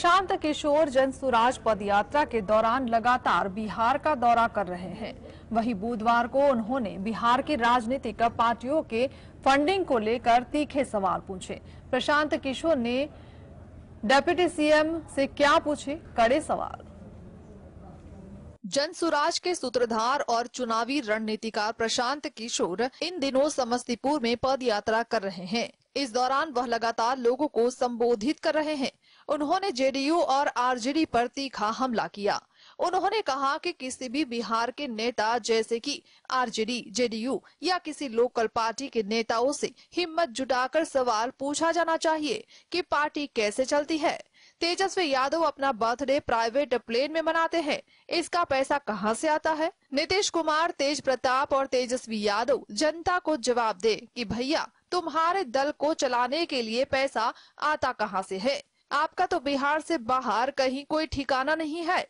प्रशांत किशोर जन पद पदयात्रा के दौरान लगातार बिहार का दौरा कर रहे हैं वहीं बुधवार को उन्होंने बिहार की राजनीतिक पार्टियों के फंडिंग को लेकर तीखे सवाल पूछे प्रशांत किशोर ने डेप्यूटी सीएम से क्या पूछे कड़े सवाल जन के सूत्रधार और चुनावी रणनीतिकार प्रशांत किशोर इन दिनों समस्तीपुर में पद यात्रा कर रहे हैं इस दौरान वह लगातार लोगों को संबोधित कर रहे हैं उन्होंने जेडीयू और आरजेडी पर तीखा हमला किया उन्होंने कहा कि किसी भी बिहार के नेता जैसे कि आरजेडी जेडीयू या किसी लोकल पार्टी के नेताओं से हिम्मत जुटाकर सवाल पूछा जाना चाहिए कि पार्टी कैसे चलती है तेजस्वी यादव अपना बर्थडे प्राइवेट प्लेन में मनाते हैं इसका पैसा कहां से आता है नीतीश कुमार तेज प्रताप और तेजस्वी यादव जनता को जवाब दे कि भैया तुम्हारे दल को चलाने के लिए पैसा आता कहां से है आपका तो बिहार से बाहर कहीं कोई ठिकाना नहीं है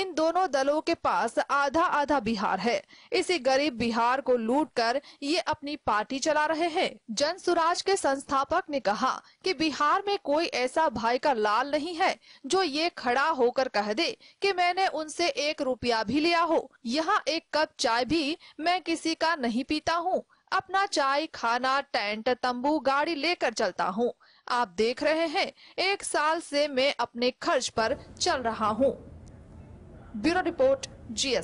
इन दोनों दलों के पास आधा आधा बिहार है इसी गरीब बिहार को लूट कर ये अपनी पार्टी चला रहे हैं जन सुराज के संस्थापक ने कहा कि बिहार में कोई ऐसा भाई का लाल नहीं है जो ये खड़ा होकर कह दे कि मैंने उनसे एक रुपया भी लिया हो यहाँ एक कप चाय भी मैं किसी का नहीं पीता हूँ अपना चाय खाना टेंट तंबू गाड़ी लेकर चलता हूँ आप देख रहे हैं एक साल से मैं अपने खर्च पर चल रहा हूँ ब्यूरो रिपोर्ट जीएस